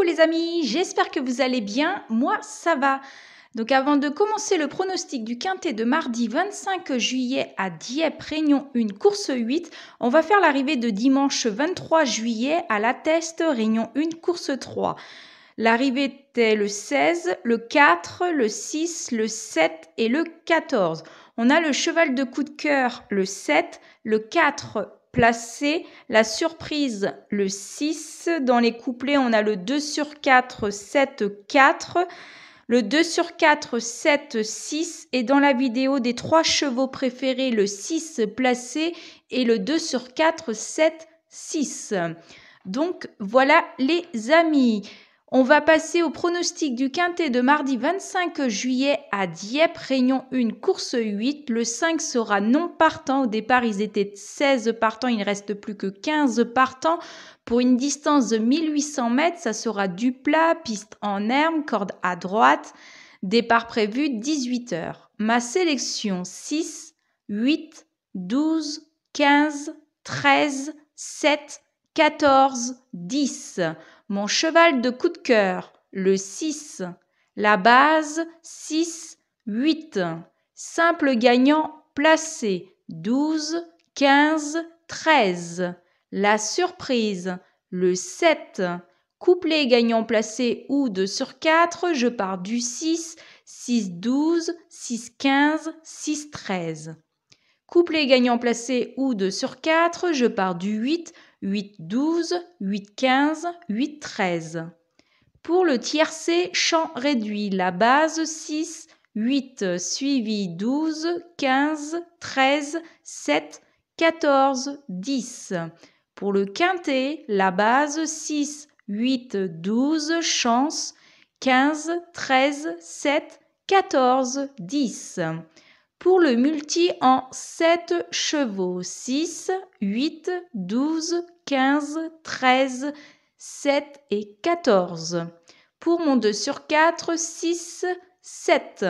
les amis, j'espère que vous allez bien, moi ça va. Donc avant de commencer le pronostic du quintet de mardi 25 juillet à Dieppe Réunion 1 course 8, on va faire l'arrivée de dimanche 23 juillet à La Teste Réunion 1 course 3. L'arrivée était le 16, le 4, le 6, le 7 et le 14. On a le cheval de coup de cœur le 7, le 4, placé, la surprise, le 6. Dans les couplets, on a le 2 sur 4, 7, 4. Le 2 sur 4, 7, 6. Et dans la vidéo des trois chevaux préférés, le 6 placé et le 2 sur 4, 7, 6. Donc voilà les amis. On va passer au pronostic du quintet de mardi 25 juillet à Dieppe, Réunion 1, course 8. Le 5 sera non partant. Au départ, ils étaient 16 partants. Il ne reste plus que 15 partants. Pour une distance de 1800 mètres, ça sera du plat, piste en herbe, corde à droite. Départ prévu 18h. Ma sélection 6, 8, 12, 15, 13, 7, 14, 10. Mon cheval de coup de cœur, le 6. La base, 6, 8. Simple gagnant placé, 12, 15, 13. La surprise, le 7. Couplet gagnant placé ou 2 sur 4, je pars du 6, 6, 12, 6, 15, 6, 13. Couplet gagnant placé ou 2 sur 4, je pars du 8, 8-12, 8-15, 8-13. Pour le tiercé champ réduit, la base 6, 8 suivi 12, 15, 13, 7, 14, 10. Pour le quintet, la base 6, 8, 12, chance, 15, 13, 7, 14, 10 pour le multi en 7 chevaux 6, 8, 12, 15, 13, 7 et 14. Pour mon 2 sur 4, 6, 7.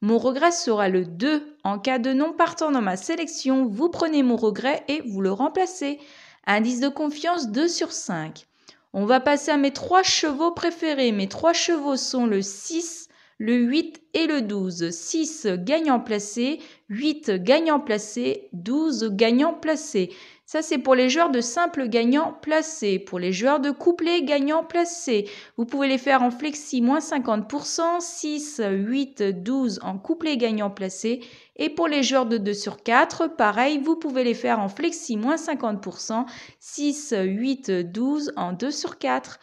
Mon regret sera le 2. En cas de non partant dans ma sélection, vous prenez mon regret et vous le remplacez. Indice de confiance 2 sur 5. On va passer à mes 3 chevaux préférés. Mes 3 chevaux sont le 6, le 8 et le 12. 6 gagnants placés, 8 gagnants placés, 12 gagnants placés. Ça, c'est pour les joueurs de simple gagnant placé. Pour les joueurs de couplet gagnant placé. vous pouvez les faire en flexi moins 50%, 6, 8, 12 en couplet gagnant placé. Et pour les joueurs de 2 sur 4, pareil, vous pouvez les faire en flexi moins 50%, 6, 8, 12 en 2 sur 4.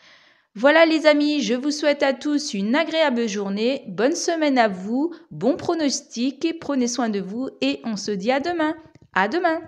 Voilà les amis, je vous souhaite à tous une agréable journée, bonne semaine à vous, bon pronostic et prenez soin de vous et on se dit à demain. À demain